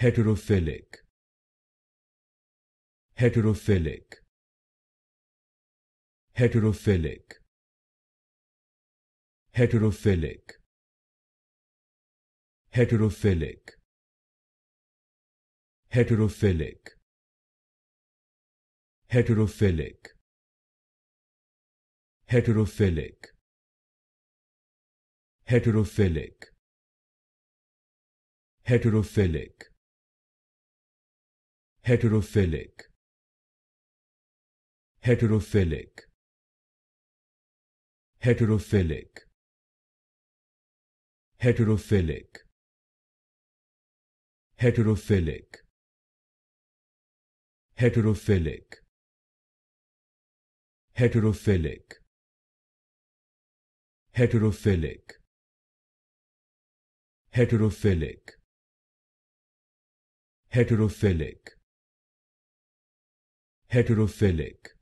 heterophilic heterophilic heterophilic heterophilic heterophilic heterophilic heterophilic heterophilic heterophilic heterophilic heterophilic heterophilic heterophilic heterophilic heterophilic heterophilic heterophilic heterophilic heterophilic heterophilic heterophilic